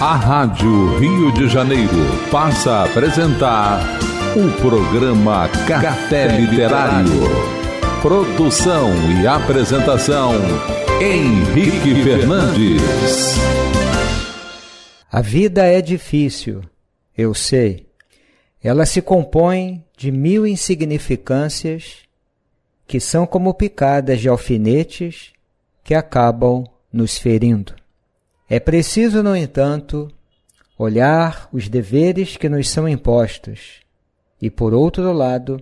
A Rádio Rio de Janeiro passa a apresentar o programa Café Literário. Produção e apresentação Henrique Fernandes. A vida é difícil, eu sei. Ela se compõe de mil insignificâncias que são como picadas de alfinetes que acabam nos ferindo. É preciso, no entanto, olhar os deveres que nos são impostos e, por outro lado,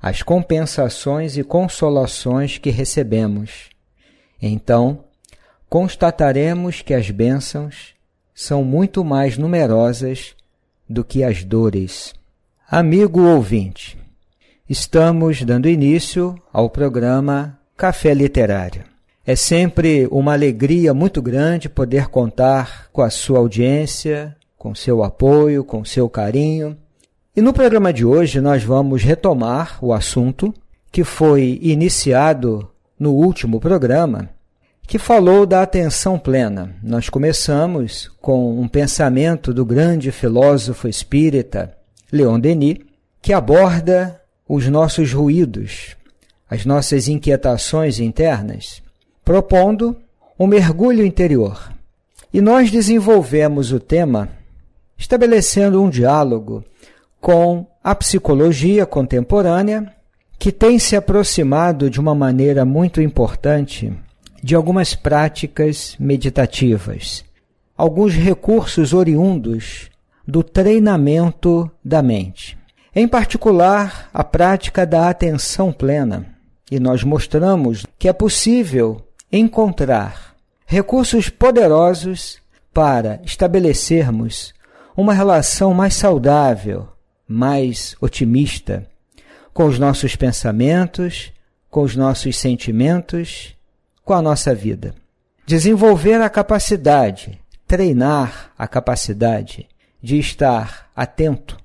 as compensações e consolações que recebemos. Então, constataremos que as bênçãos são muito mais numerosas do que as dores. Amigo ouvinte, estamos dando início ao programa Café Literário. É sempre uma alegria muito grande poder contar com a sua audiência, com seu apoio, com seu carinho. E no programa de hoje nós vamos retomar o assunto que foi iniciado no último programa, que falou da atenção plena. Nós começamos com um pensamento do grande filósofo espírita Leon Denis, que aborda os nossos ruídos, as nossas inquietações internas propondo um mergulho interior. E nós desenvolvemos o tema estabelecendo um diálogo com a psicologia contemporânea, que tem se aproximado de uma maneira muito importante de algumas práticas meditativas, alguns recursos oriundos do treinamento da mente. Em particular, a prática da atenção plena. E nós mostramos que é possível encontrar recursos poderosos para estabelecermos uma relação mais saudável, mais otimista com os nossos pensamentos, com os nossos sentimentos, com a nossa vida. Desenvolver a capacidade, treinar a capacidade de estar atento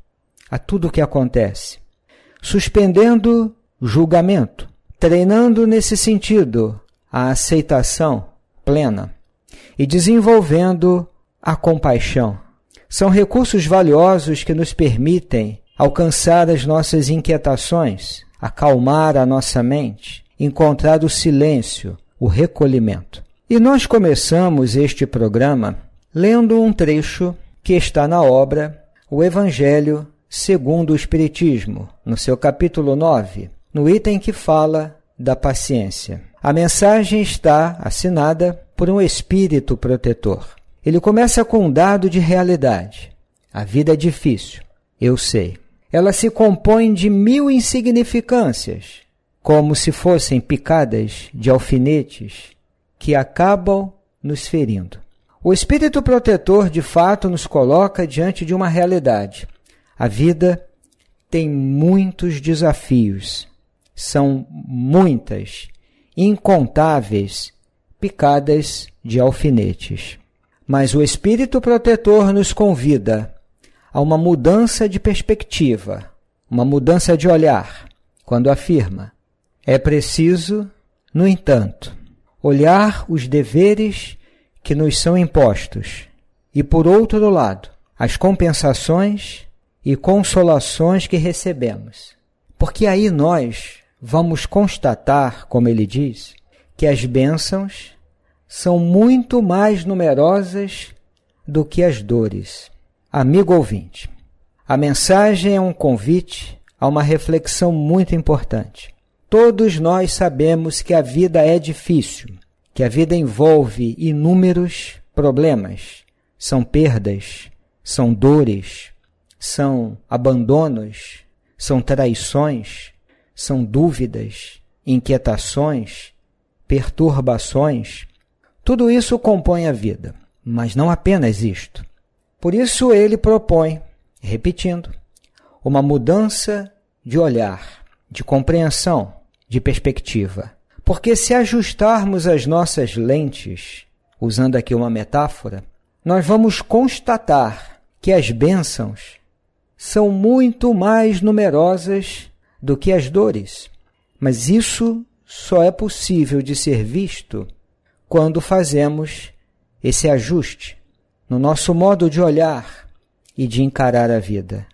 a tudo o que acontece, suspendendo julgamento, treinando nesse sentido a aceitação plena e desenvolvendo a compaixão. São recursos valiosos que nos permitem alcançar as nossas inquietações, acalmar a nossa mente, encontrar o silêncio, o recolhimento. E nós começamos este programa lendo um trecho que está na obra O Evangelho segundo o Espiritismo, no seu capítulo 9, no item que fala da paciência. A mensagem está assinada por um espírito protetor. Ele começa com um dado de realidade. A vida é difícil, eu sei. Ela se compõe de mil insignificâncias, como se fossem picadas de alfinetes que acabam nos ferindo. O espírito protetor, de fato, nos coloca diante de uma realidade. A vida tem muitos desafios, são muitas incontáveis picadas de alfinetes. Mas o espírito protetor nos convida a uma mudança de perspectiva, uma mudança de olhar, quando afirma: é preciso, no entanto, olhar os deveres que nos são impostos e, por outro lado, as compensações e consolações que recebemos. Porque aí nós vamos constatar, como ele diz, que as bênçãos são muito mais numerosas do que as dores. Amigo ouvinte, a mensagem é um convite a uma reflexão muito importante. Todos nós sabemos que a vida é difícil, que a vida envolve inúmeros problemas, são perdas, são dores, são abandonos, são traições são dúvidas, inquietações, perturbações. Tudo isso compõe a vida, mas não apenas isto. Por isso ele propõe, repetindo, uma mudança de olhar, de compreensão, de perspectiva. Porque se ajustarmos as nossas lentes, usando aqui uma metáfora, nós vamos constatar que as bênçãos são muito mais numerosas do que as dores. Mas isso só é possível de ser visto quando fazemos esse ajuste no nosso modo de olhar e de encarar a vida.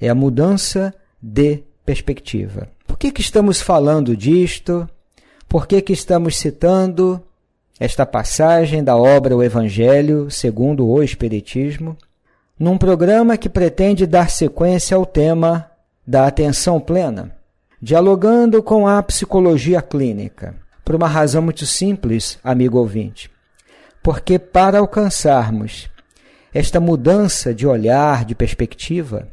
É a mudança de perspectiva. Por que, que estamos falando disto? Por que, que estamos citando esta passagem da obra O Evangelho segundo o Espiritismo? Num programa que pretende dar sequência ao tema da atenção plena, dialogando com a psicologia clínica, por uma razão muito simples, amigo ouvinte. Porque para alcançarmos esta mudança de olhar, de perspectiva,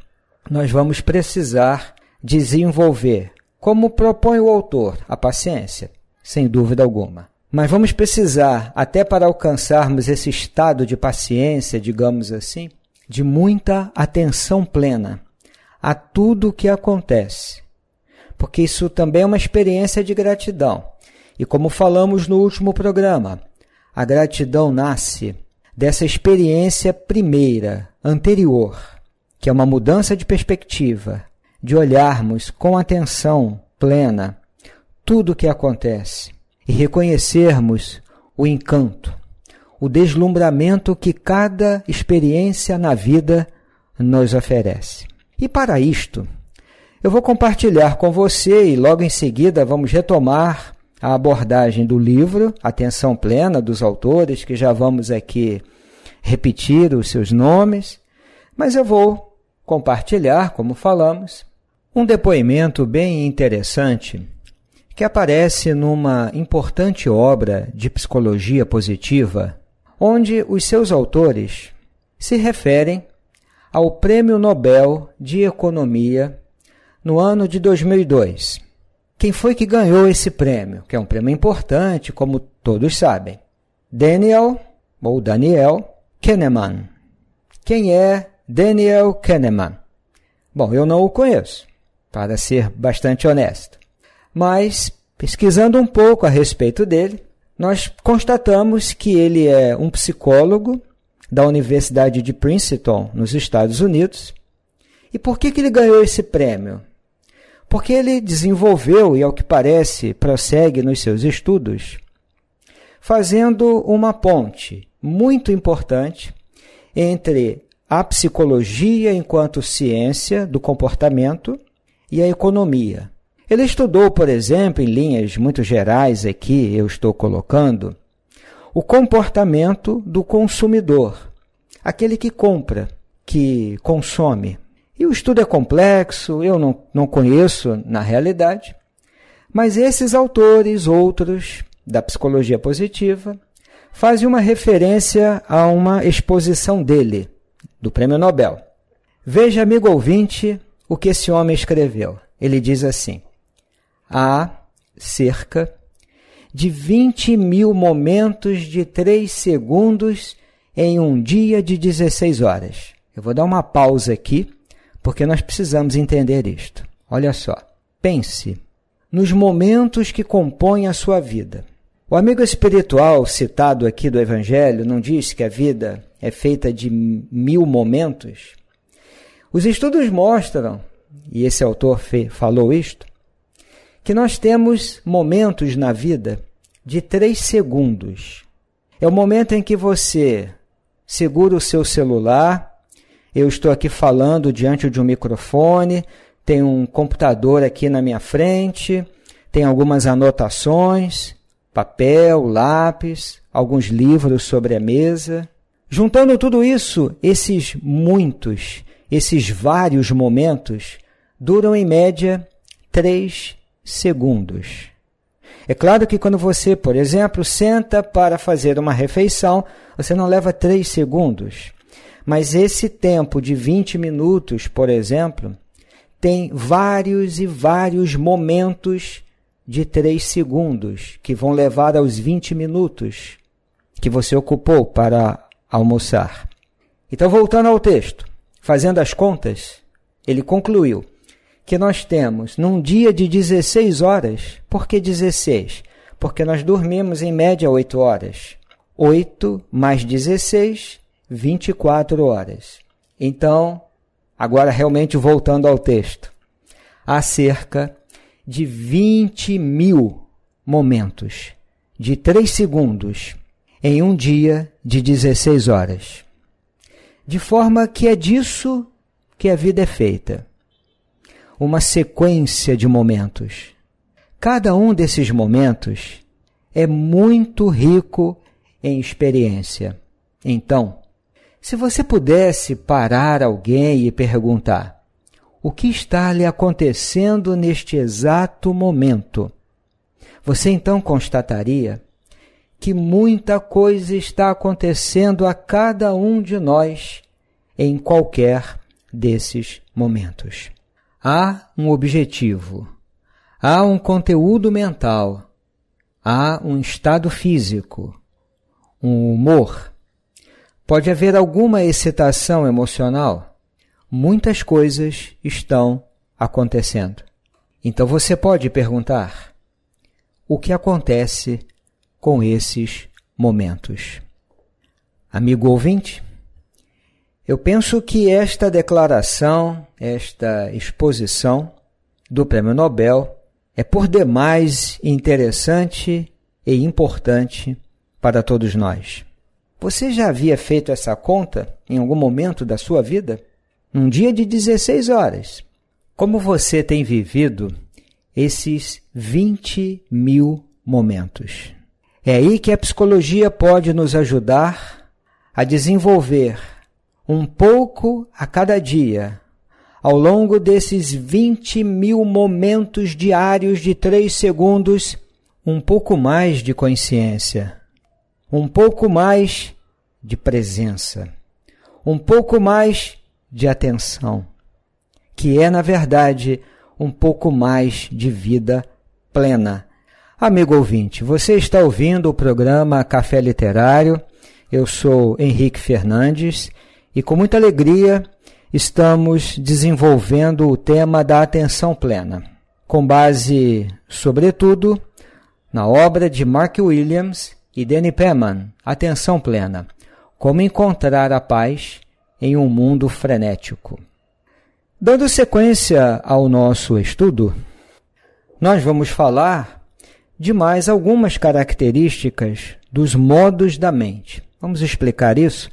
nós vamos precisar desenvolver, como propõe o autor, a paciência, sem dúvida alguma. Mas vamos precisar, até para alcançarmos esse estado de paciência, digamos assim, de muita atenção plena, a tudo o que acontece, porque isso também é uma experiência de gratidão. E como falamos no último programa, a gratidão nasce dessa experiência primeira, anterior, que é uma mudança de perspectiva, de olharmos com atenção plena tudo o que acontece e reconhecermos o encanto, o deslumbramento que cada experiência na vida nos oferece. E para isto, eu vou compartilhar com você e logo em seguida vamos retomar a abordagem do livro Atenção Plena dos autores, que já vamos aqui repetir os seus nomes, mas eu vou compartilhar, como falamos, um depoimento bem interessante que aparece numa importante obra de psicologia positiva, onde os seus autores se referem ao Prêmio Nobel de Economia no ano de 2002. Quem foi que ganhou esse prêmio? Que é um prêmio importante, como todos sabem. Daniel, ou Daniel, Kahneman. Quem é Daniel Kahneman? Bom, eu não o conheço, para ser bastante honesto. Mas, pesquisando um pouco a respeito dele, nós constatamos que ele é um psicólogo da Universidade de Princeton, nos Estados Unidos. E por que, que ele ganhou esse prêmio? Porque ele desenvolveu, e ao que parece prossegue nos seus estudos, fazendo uma ponte muito importante entre a psicologia enquanto ciência do comportamento e a economia. Ele estudou, por exemplo, em linhas muito gerais aqui eu estou colocando, o comportamento do consumidor, aquele que compra, que consome. E o estudo é complexo, eu não, não conheço na realidade, mas esses autores, outros da psicologia positiva, fazem uma referência a uma exposição dele, do prêmio Nobel. Veja, amigo ouvinte, o que esse homem escreveu. Ele diz assim: há cerca de 20 mil momentos de 3 segundos em um dia de 16 horas. Eu vou dar uma pausa aqui, porque nós precisamos entender isto. Olha só. Pense nos momentos que compõem a sua vida. O amigo espiritual citado aqui do Evangelho não diz que a vida é feita de mil momentos? Os estudos mostram, e esse autor falou isto, que nós temos momentos na vida de três segundos. É o momento em que você segura o seu celular. Eu estou aqui falando diante de um microfone, tem um computador aqui na minha frente, tem algumas anotações, papel, lápis, alguns livros sobre a mesa. Juntando tudo isso, esses muitos, esses vários momentos duram em média três segundos. É claro que quando você, por exemplo, senta para fazer uma refeição, você não leva 3 segundos. Mas esse tempo de 20 minutos, por exemplo, tem vários e vários momentos de 3 segundos que vão levar aos 20 minutos que você ocupou para almoçar. Então, voltando ao texto, fazendo as contas, ele concluiu que nós temos num dia de 16 horas, por que 16? Porque nós dormimos em média 8 horas. 8 mais 16, 24 horas. Então, agora realmente voltando ao texto, há cerca de 20 mil momentos de 3 segundos em um dia de 16 horas. De forma que é disso que a vida é feita uma sequência de momentos. Cada um desses momentos é muito rico em experiência. Então, se você pudesse parar alguém e perguntar: o que está lhe acontecendo neste exato momento? Você então constataria que muita coisa está acontecendo a cada um de nós em qualquer desses momentos. Há um objetivo, há um conteúdo mental, há um estado físico, um humor. Pode haver alguma excitação emocional. Muitas coisas estão acontecendo. Então você pode perguntar: o que acontece com esses momentos? Amigo ouvinte, eu penso que esta declaração, esta exposição do Prêmio Nobel é por demais interessante e importante para todos nós. Você já havia feito essa conta em algum momento da sua vida? Num dia de 16 horas. Como você tem vivido esses 20 mil momentos? É aí que a psicologia pode nos ajudar a desenvolver um pouco a cada dia, ao longo desses 20 mil momentos diários de 3 segundos, um pouco mais de consciência, um pouco mais de presença, um pouco mais de atenção, que é, na verdade, um pouco mais de vida plena. Amigo ouvinte, você está ouvindo o programa Café Literário. Eu sou Henrique Fernandes e com muita alegria estamos desenvolvendo o tema da atenção plena, com base, sobretudo, na obra de Mark Williams e Danny Peman, Atenção Plena: Como Encontrar a Paz em um Mundo Frenético. Dando sequência ao nosso estudo, nós vamos falar de mais algumas características dos modos da mente. Vamos explicar isso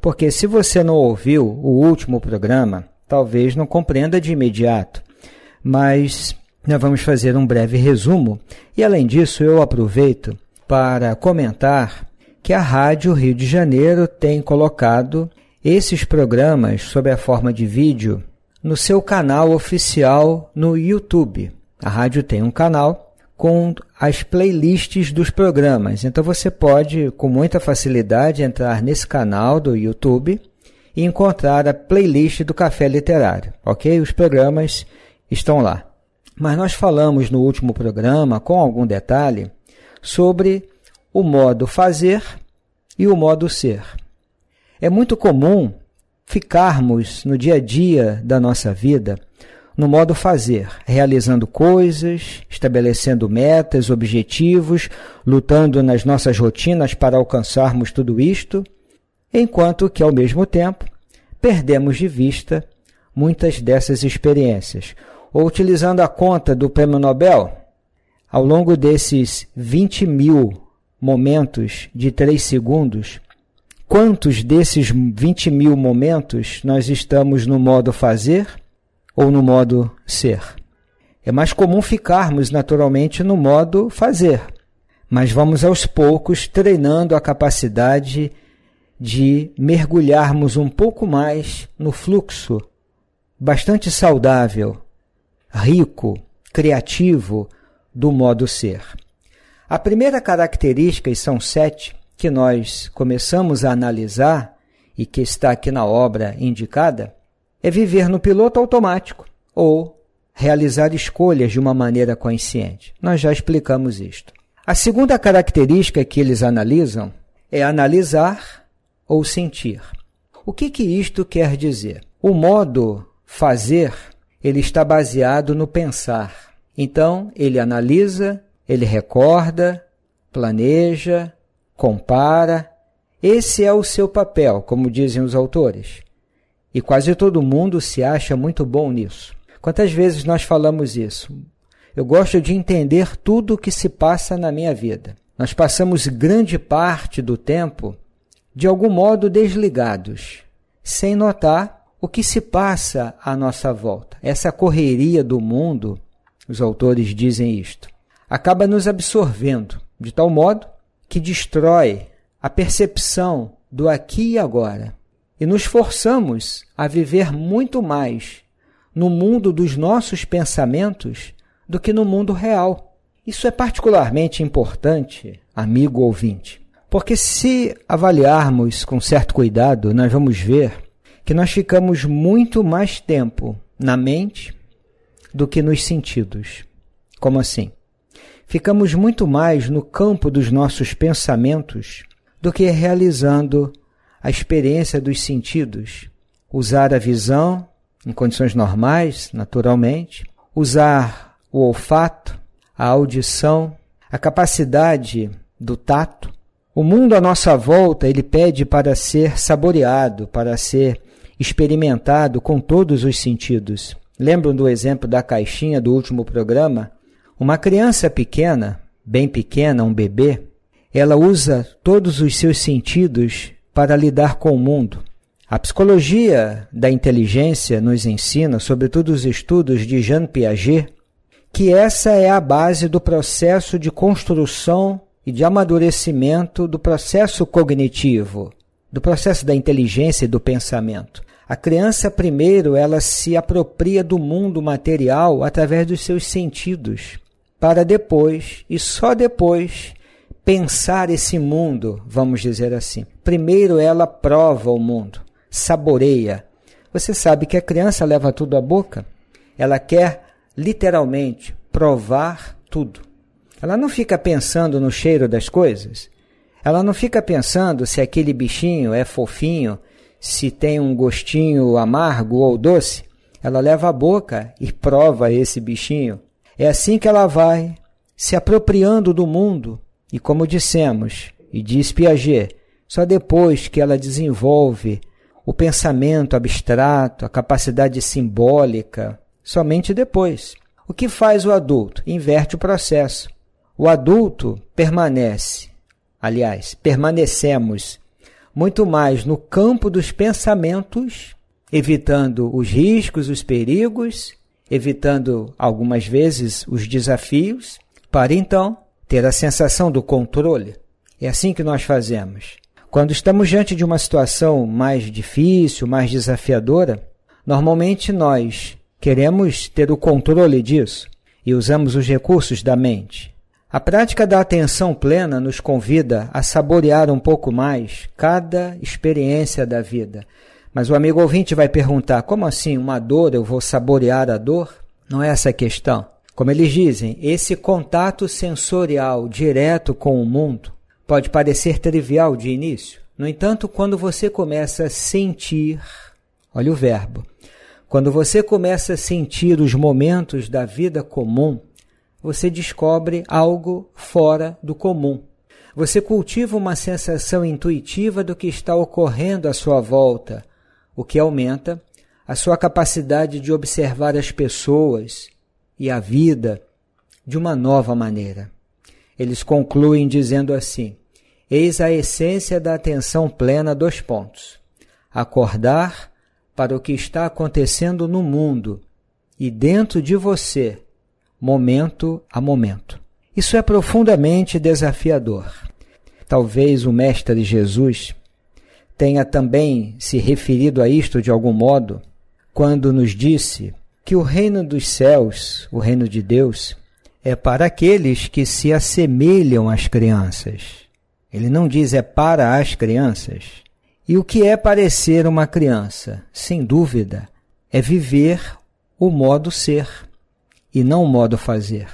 porque se você não ouviu o último programa, talvez não compreenda de imediato, mas nós vamos fazer um breve resumo e, além disso, eu aproveito para comentar que a Rádio Rio de Janeiro tem colocado esses programas sob a forma de vídeo no seu canal oficial no YouTube. A rádio tem um canal com as playlists dos programas. Então você pode, com muita facilidade, entrar nesse canal do YouTube e encontrar a playlist do Café Literário, ok? Os programas estão lá. Mas nós falamos no último programa, com algum detalhe, sobre o modo fazer e o modo ser. É muito comum ficarmos no dia a dia da nossa vida no modo fazer, realizando coisas, estabelecendo metas, objetivos, lutando nas nossas rotinas para alcançarmos tudo isto, enquanto que, ao mesmo tempo, perdemos de vista muitas dessas experiências. Ou utilizando a conta do Prêmio Nobel, ao longo desses 20 mil momentos de 3 segundos, quantos desses 20 mil momentos nós estamos no modo fazer? ou no modo ser. É mais comum ficarmos naturalmente no modo fazer, mas vamos aos poucos treinando a capacidade de mergulharmos um pouco mais no fluxo bastante saudável, rico, criativo do modo ser. A primeira característica, e são sete, que nós começamos a analisar e que está aqui na obra indicada, é viver no piloto automático ou realizar escolhas de uma maneira consciente. Nós já explicamos isto. A segunda característica que eles analisam é analisar ou sentir. O que, que isto quer dizer? O modo fazer ele está baseado no pensar. Então, ele analisa, ele recorda, planeja, compara. Esse é o seu papel, como dizem os autores. E quase todo mundo se acha muito bom nisso. Quantas vezes nós falamos isso? Eu gosto de entender tudo o que se passa na minha vida. Nós passamos grande parte do tempo, de algum modo, desligados, sem notar o que se passa à nossa volta. Essa correria do mundo, os autores dizem isto, acaba nos absorvendo, de tal modo que destrói a percepção do aqui e agora e nos forçamos a viver muito mais no mundo dos nossos pensamentos do que no mundo real. Isso é particularmente importante, amigo ouvinte, porque se avaliarmos com certo cuidado, nós vamos ver que nós ficamos muito mais tempo na mente do que nos sentidos. Como assim? Ficamos muito mais no campo dos nossos pensamentos do que realizando a experiência dos sentidos, usar a visão em condições normais, naturalmente, usar o olfato, a audição, a capacidade do tato. O mundo à nossa volta, ele pede para ser saboreado, para ser experimentado com todos os sentidos. Lembram do exemplo da caixinha do último programa? Uma criança pequena, bem pequena, um bebê, ela usa todos os seus sentidos para lidar com o mundo. A psicologia da inteligência nos ensina, sobretudo os estudos de Jean Piaget, que essa é a base do processo de construção e de amadurecimento do processo cognitivo, do processo da inteligência e do pensamento. A criança, primeiro, ela se apropria do mundo material através dos seus sentidos, para depois, e só depois, pensar esse mundo, vamos dizer assim. Primeiro ela prova o mundo, saboreia. Você sabe que a criança leva tudo à boca? Ela quer literalmente provar tudo. Ela não fica pensando no cheiro das coisas. Ela não fica pensando se aquele bichinho é fofinho, se tem um gostinho amargo ou doce. Ela leva à boca e prova esse bichinho. É assim que ela vai se apropriando do mundo, e como dissemos, e diz Piaget, só depois que ela desenvolve o pensamento abstrato, a capacidade simbólica, somente depois. O que faz o adulto? Inverte o processo. O adulto permanece, aliás, permanecemos muito mais no campo dos pensamentos, evitando os riscos, os perigos, evitando algumas vezes os desafios, para então ter a sensação do controle. É assim que nós fazemos. Quando estamos diante de uma situação mais difícil, mais desafiadora, normalmente nós queremos ter o controle disso e usamos os recursos da mente. A prática da atenção plena nos convida a saborear um pouco mais cada experiência da vida. Mas o amigo ouvinte vai perguntar: como assim uma dor eu vou saborear a dor? Não é essa a questão. Como eles dizem, esse contato sensorial direto com o mundo pode parecer trivial de início. No entanto, quando você começa a sentir, olha o verbo, quando você começa a sentir os momentos da vida comum, você descobre algo fora do comum. Você cultiva uma sensação intuitiva do que está ocorrendo à sua volta, o que aumenta a sua capacidade de observar as pessoas, e a vida de uma nova maneira. Eles concluem dizendo assim: Eis a essência da atenção plena dos pontos. Acordar para o que está acontecendo no mundo e dentro de você, momento a momento. Isso é profundamente desafiador. Talvez o Mestre Jesus tenha também se referido a isto de algum modo quando nos disse que o reino dos céus, o reino de Deus, é para aqueles que se assemelham às crianças. Ele não diz é para as crianças. E o que é parecer uma criança? Sem dúvida, é viver o modo ser e não o modo fazer.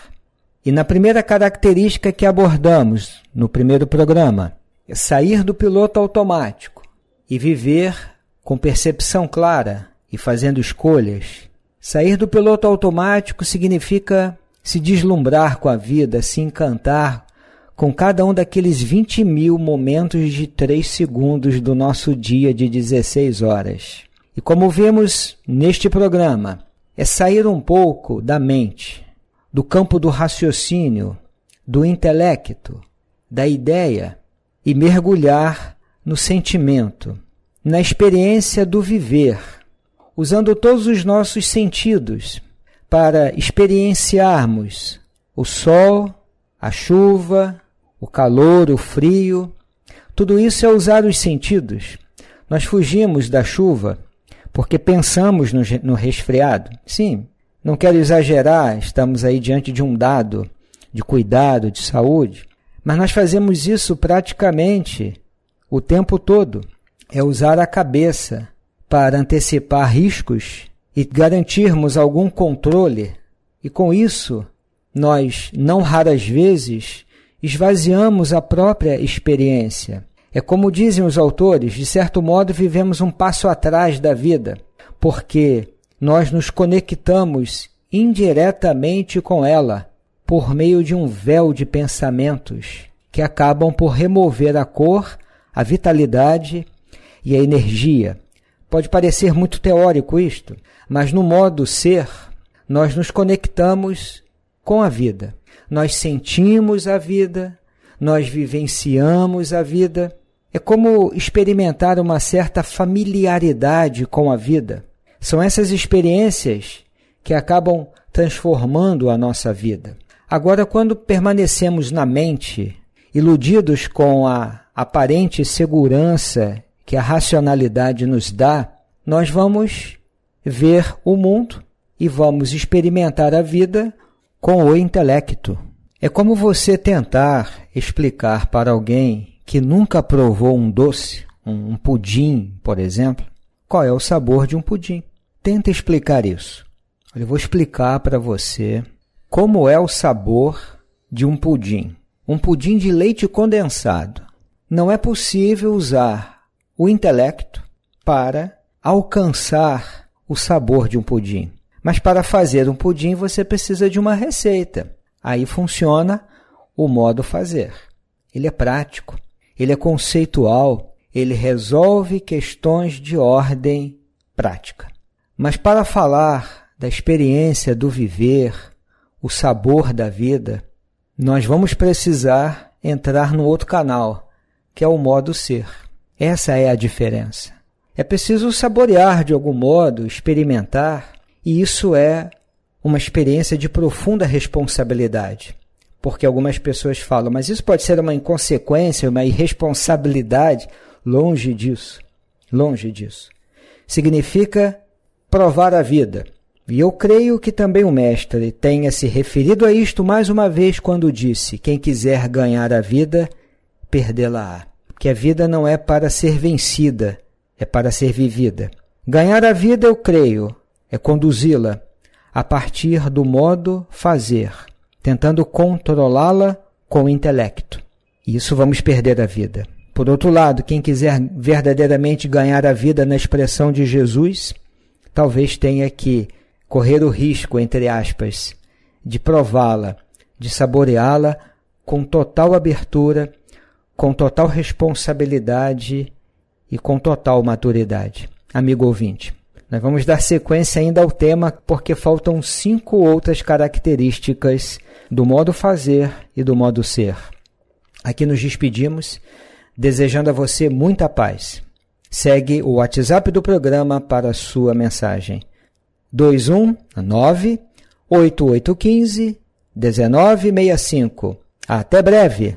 E na primeira característica que abordamos no primeiro programa, é sair do piloto automático e viver com percepção clara e fazendo escolhas Sair do piloto automático significa se deslumbrar com a vida, se encantar com cada um daqueles 20 mil momentos de 3 segundos do nosso dia de 16 horas. E como vemos neste programa, é sair um pouco da mente, do campo do raciocínio, do intelecto, da ideia e mergulhar no sentimento, na experiência do viver usando todos os nossos sentidos para experienciarmos o sol, a chuva, o calor, o frio. Tudo isso é usar os sentidos. Nós fugimos da chuva porque pensamos no, no resfriado. Sim, não quero exagerar, estamos aí diante de um dado de cuidado, de saúde, mas nós fazemos isso praticamente o tempo todo. É usar a cabeça para antecipar riscos e garantirmos algum controle, e com isso, nós, não raras vezes, esvaziamos a própria experiência. É como dizem os autores, de certo modo vivemos um passo atrás da vida, porque nós nos conectamos indiretamente com ela por meio de um véu de pensamentos que acabam por remover a cor, a vitalidade e a energia. Pode parecer muito teórico isto, mas no modo ser, nós nos conectamos com a vida. Nós sentimos a vida, nós vivenciamos a vida. É como experimentar uma certa familiaridade com a vida. São essas experiências que acabam transformando a nossa vida. Agora, quando permanecemos na mente, iludidos com a aparente segurança que a racionalidade nos dá, nós vamos ver o mundo e vamos experimentar a vida com o intelecto. É como você tentar explicar para alguém que nunca provou um doce, um pudim, por exemplo, qual é o sabor de um pudim. Tenta explicar isso. Eu vou explicar para você como é o sabor de um pudim. Um pudim de leite condensado. Não é possível usar o intelecto para alcançar o sabor de um pudim. Mas para fazer um pudim você precisa de uma receita. Aí funciona o modo fazer. Ele é prático, ele é conceitual, ele resolve questões de ordem prática. Mas para falar da experiência do viver, o sabor da vida, nós vamos precisar entrar no outro canal, que é o modo ser. Essa é a diferença. É preciso saborear de algum modo, experimentar, e isso é uma experiência de profunda responsabilidade. Porque algumas pessoas falam, mas isso pode ser uma inconsequência, uma irresponsabilidade. Longe disso. Longe disso. Significa provar a vida. E eu creio que também o Mestre tenha se referido a isto mais uma vez quando disse: Quem quiser ganhar a vida, perdê-la-á que a vida não é para ser vencida, é para ser vivida. Ganhar a vida, eu creio, é conduzi-la a partir do modo fazer, tentando controlá-la com o intelecto. E isso vamos perder a vida. Por outro lado, quem quiser verdadeiramente ganhar a vida na expressão de Jesus, talvez tenha que correr o risco, entre aspas, de prová-la, de saboreá-la com total abertura com total responsabilidade e com total maturidade. Amigo ouvinte, nós vamos dar sequência ainda ao tema porque faltam cinco outras características do modo fazer e do modo ser. Aqui nos despedimos, desejando a você muita paz. Segue o WhatsApp do programa para sua mensagem. 219 8815 1965. Até breve!